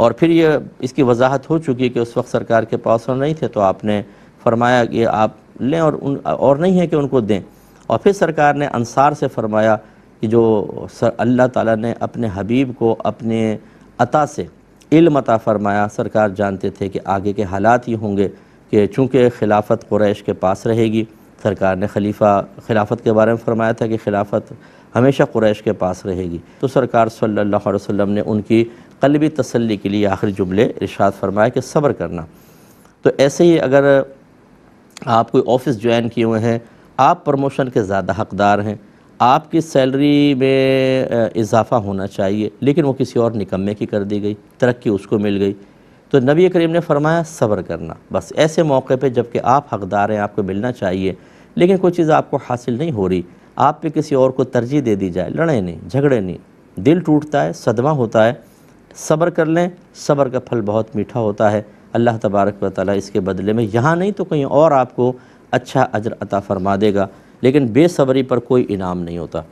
और फिर ये इसकी वजाहत हो चुकी है कि उस वक्त सरकार के पास और नहीं थे तो आपने फरमाया कि आप लें और उन और नहीं है कि उनको दें और फिर सरकार ने अनसार से फरमाया कि जो अल्लाह ताला ने अपने हबीब को अपने अता से इल्म अता फरमाया सरकार जानते थे कि आगे के हालात ही होंगे कि चूँकि खिलाफत कुरैश के पास रहेगी सरकार ने खलीफा खिलाफत के बारे में फरमाया था कि खिलाफत हमेशा कुरैश के पास रहेगी तो सरकार सल्लल्लाहु अलैहि वसल्लम ने उनकी कलबी तसल्ली के लिए आखिरी जुमले इरशाद फरमाया कि सब्र करना तो ऐसे ही अगर आप कोई ऑफिस ज्वाइन किए हुए हैं आप प्रमोशन के ज़्यादा हकदार हैं आपकी सैलरी में इजाफ़ा होना चाहिए लेकिन वो किसी और निकम्मे की कर दी गई तरक्की उसको मिल गई तो नबी करीम ने फरमाया सब्र करना बस ऐसे मौके पे जबकि आप हकदार हैं आपको मिलना चाहिए लेकिन कोई चीज़ आपको हासिल नहीं हो रही आप पे किसी और को तरजीह दे दी जाए लड़े नहीं झगड़े नहीं दिल टूटता है सदमा होता है सब्र कर लें सब्र का फल बहुत मीठा होता है अल्लाह तबारक व ताली इसके बदले में यहाँ नहीं तो कहीं और आपको अच्छा अजर अता फरमा देगा लेकिन बेसब्री पर कोई इनाम नहीं होता